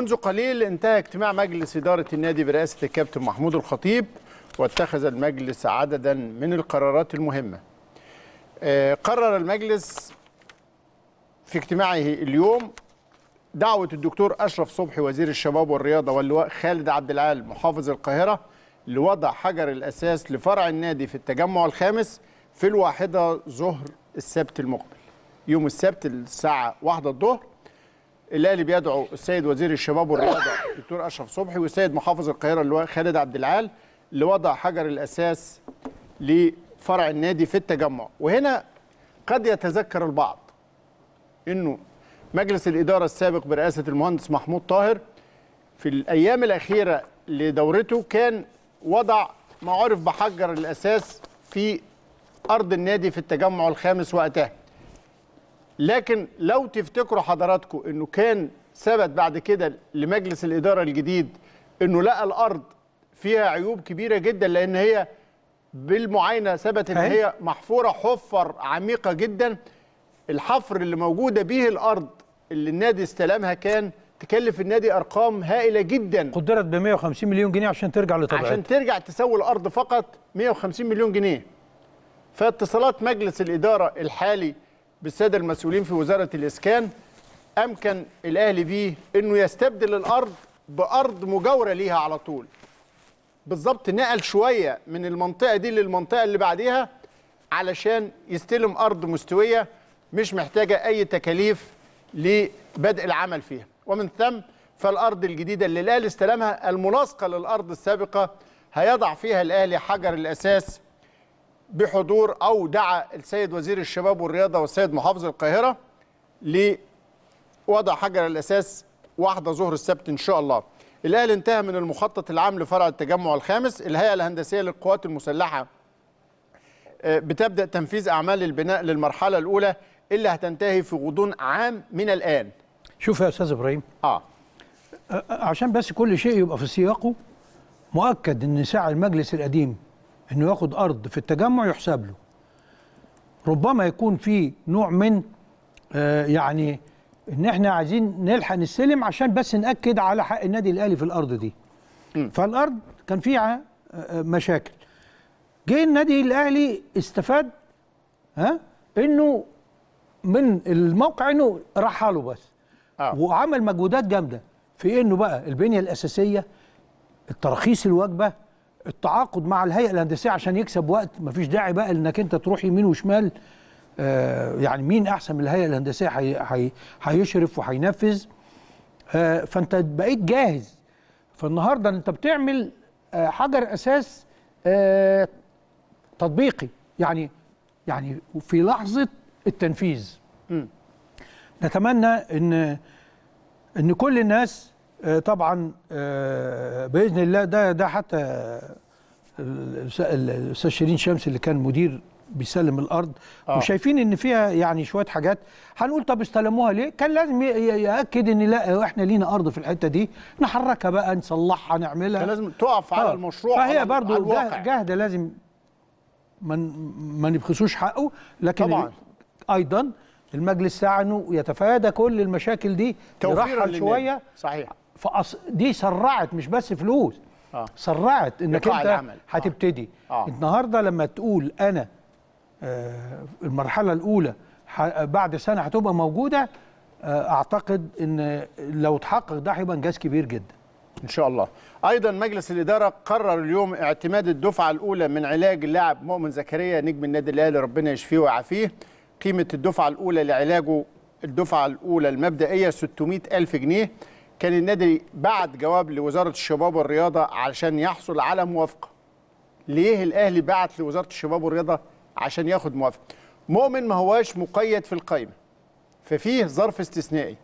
منذ قليل انتهى اجتماع مجلس إدارة النادي برئاسة الكابتن محمود الخطيب واتخذ المجلس عددا من القرارات المهمة آه، قرر المجلس في اجتماعه اليوم دعوة الدكتور أشرف صبحي وزير الشباب والرياضة واللواء خالد عبد العال محافظ القاهرة لوضع حجر الأساس لفرع النادي في التجمع الخامس في الواحدة ظهر السبت المقبل يوم السبت الساعة واحدة الظهر الاهلي بيدعو السيد وزير الشباب والرياضه الدكتور اشرف صبحي والسيد محافظ القاهره اللواء خالد عبد العال لوضع حجر الاساس لفرع النادي في التجمع وهنا قد يتذكر البعض انه مجلس الاداره السابق برئاسه المهندس محمود طاهر في الايام الاخيره لدورته كان وضع ما عرف بحجر الاساس في ارض النادي في التجمع الخامس وقتها لكن لو تفتكروا حضراتكم انه كان ثبت بعد كده لمجلس الاداره الجديد انه لقى الارض فيها عيوب كبيره جدا لان هي بالمعاينه ثبت ان هي محفوره حفر عميقه جدا الحفر اللي موجوده به الارض اللي النادي استلمها كان تكلف النادي ارقام هائله جدا قدرت ب 150 مليون جنيه عشان ترجع لطبيعتها عشان ترجع تسوي الارض فقط 150 مليون جنيه فاتصالات مجلس الاداره الحالي بالساده المسؤولين في وزاره الاسكان امكن الاهلي بيه انه يستبدل الارض بارض مجاوره ليها على طول بالظبط نقل شويه من المنطقه دي للمنطقه اللي بعديها علشان يستلم ارض مستويه مش محتاجه اي تكاليف لبدء العمل فيها ومن ثم فالارض الجديده اللي الاهلي استلمها الملاصقه للارض السابقه هيضع فيها الاهلي حجر الاساس بحضور او دعا السيد وزير الشباب والرياضه والسيد محافظ القاهره لوضع حجر الاساس واحده ظهر السبت ان شاء الله. الاهلي انتهى من المخطط العام لفرع التجمع الخامس، الهيئه الهندسيه للقوات المسلحه آه، بتبدا تنفيذ اعمال البناء للمرحله الاولى اللي هتنتهي في غضون عام من الان. شوف يا استاذ ابراهيم. اه عشان بس كل شيء يبقى في سياقه مؤكد ان ساعه المجلس القديم انه ياخد ارض في التجمع يحسب له ربما يكون في نوع من آه يعني ان احنا عايزين نلحق نستلم عشان بس ناكد على حق النادي الاهلي في الارض دي م. فالارض كان فيها آه، آه، مشاكل جه النادي الاهلي استفاد ها انه من الموقع انه رحله بس آه. وعمل مجهودات جامده في انه بقى البنيه الاساسيه التراخيص الواجبه التعاقد مع الهيئه الهندسيه عشان يكسب وقت مفيش داعي بقى انك انت تروح يمين وشمال آه، يعني مين احسن من الهيئه الهندسيه هيشرف وهينفذ آه، فانت بقيت جاهز فالنهارده انت بتعمل آه، حجر اساس تطبيقي يعني يعني في لحظه التنفيذ م. نتمنى ان ان كل الناس آه، طبعا آه، باذن الله ده ده حتى الاستاذ شيرين شمس اللي كان مدير بيسلم الارض آه. وشايفين ان فيها يعني شويه حاجات هنقول طب استلموها ليه كان لازم ياكد ان لا احنا لينا ارض في الحته دي نحركها بقى نصلحها نعملها كان لازم تقف على آه. المشروع فهي برضو على جهد لازم ما نبخسوش حقه لكن طبعا ايضا المجلس سعى انه يتفادى كل المشاكل دي توفيرا شويه صحيح فأص... دي سرعت مش بس فلوس آه. سرعت انك انت آه. هتبتدي آه. آه. النهارده لما تقول انا آه المرحله الاولى ح... بعد سنه هتبقى موجوده آه اعتقد ان لو اتحقق ده هيبقى انجاز كبير جدا ان شاء الله ايضا مجلس الاداره قرر اليوم اعتماد الدفعه الاولى من علاج اللاعب مؤمن زكريا نجم النادي الاهلي ربنا يشفيه ويعافيه قيمه الدفعه الاولى لعلاجه الدفعه الاولى المبدئيه 600 الف جنيه كان النادي بعت جواب لوزاره الشباب والرياضه علشان يحصل على موافقه ليه الاهلي بعت لوزاره الشباب والرياضه عشان ياخد موافقه مؤمن ما هواش مقيد في القايمه ففيه ظرف استثنائي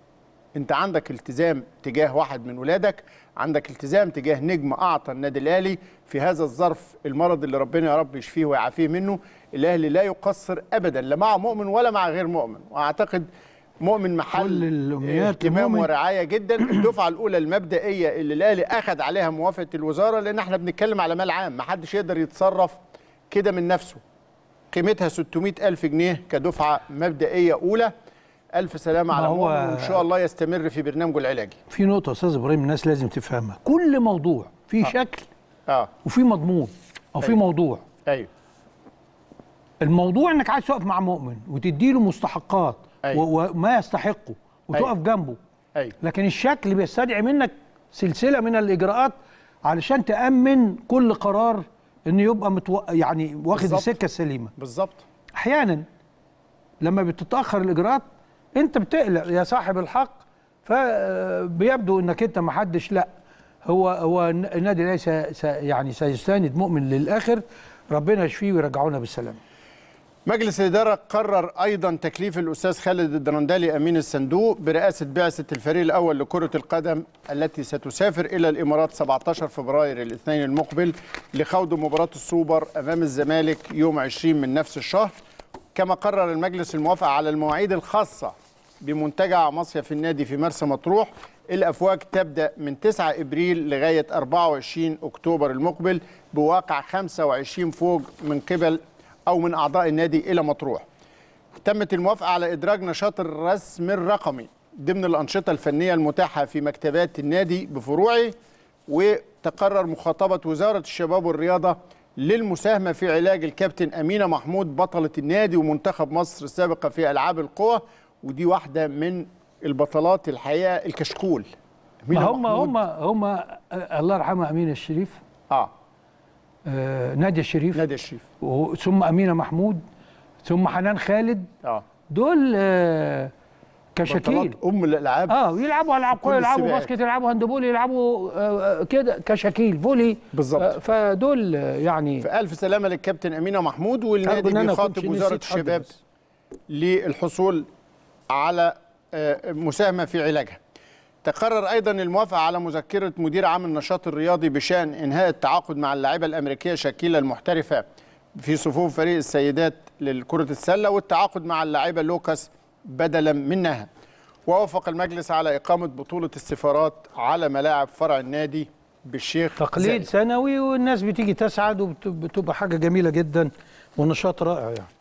انت عندك التزام تجاه واحد من ولادك عندك التزام تجاه نجم اعطى النادي الاهلي في هذا الظرف المرض اللي ربنا يا رب يشفيه ويعافيه منه الاهلي لا يقصر ابدا لا مع مؤمن ولا مع غير مؤمن واعتقد مؤمن محل اهتمام ورعايه جدا الدفعه الاولى المبدئيه اللي الاهلي اخذ عليها موافقه الوزاره لان احنا بنتكلم على مال عام ما حدش يقدر يتصرف كده من نفسه قيمتها 600 ألف جنيه كدفعه مبدئيه اولى ألف سلامة على هو وإن شاء الله يستمر في برنامجه العلاجي في نقطة يا أستاذ إبراهيم الناس لازم تفهمها كل موضوع في آه. شكل آه. وفي مضمون أو أيوه. في موضوع أيوه الموضوع إنك عايز تقف مع مؤمن وتدي له مستحقات أيوة. وما يستحقه وتقف أيوة. جنبه أيوة. لكن الشكل بيستدعي منك سلسله من الاجراءات علشان تامن كل قرار انه يبقى متو... يعني واخد بالزبط. السكه السليمه بالظبط احيانا لما بتتاخر الاجراءات انت بتقلق يا صاحب الحق فبيبدو انك انت ما حدش لا هو هو النادي ليس يعني سيستاند مؤمن للاخر ربنا يشفيه ويرجعونا بالسلامه مجلس الإدارة قرر أيضا تكليف الأستاذ خالد الدرندلي أمين الصندوق برئاسة بعثة الفريق الأول لكرة القدم التي ستسافر إلى الإمارات 17 فبراير الاثنين المقبل لخوض مباراة السوبر أمام الزمالك يوم 20 من نفس الشهر كما قرر المجلس الموافقة على المواعيد الخاصة بمنتجع مصيف النادي في مرسى مطروح الأفواج تبدأ من 9 إبريل لغاية 24 أكتوبر المقبل بواقع 25 فوج من قبل أو من أعضاء النادي إلى مطروح تمت الموافقة على إدراج نشاط الرسم الرقمي ضمن الأنشطة الفنية المتاحة في مكتبات النادي بفروعه وتقرر مخاطبة وزارة الشباب والرياضة للمساهمة في علاج الكابتن أمينة محمود بطلة النادي ومنتخب مصر السابقة في ألعاب القوى ودي واحدة من البطلات الحقيقة الكشكول هم هم هم الله يرحمه أمينة الشريف اه آه، ناديه الشريف ناديه الشريف ثم امينه محمود ثم حنان خالد اه دول آه، كشاكيل ام الالعاب اه يلعبوا العاب كوره يلعبوا باسكت يلعبوا هاندبول يلعبوا آه، كده كشاكيل فولي بالظبط فدول يعني فالف سلامه للكابتن امينه محمود والنادي بيخاطب وزاره الشباب للحصول على مساهمه في علاجها تقرر ايضا الموافقه على مذكره مدير عام النشاط الرياضي بشان انهاء التعاقد مع اللاعبه الامريكيه شاكيلا المحترفه في صفوف فريق السيدات لكره السله والتعاقد مع اللاعبه لوكاس بدلا منها ووافق المجلس على اقامه بطوله السفارات على ملاعب فرع النادي بالشيخ تقليد سنوي والناس بتيجي تسعد وبتبقى حاجه جميله جدا ونشاط رائع يعني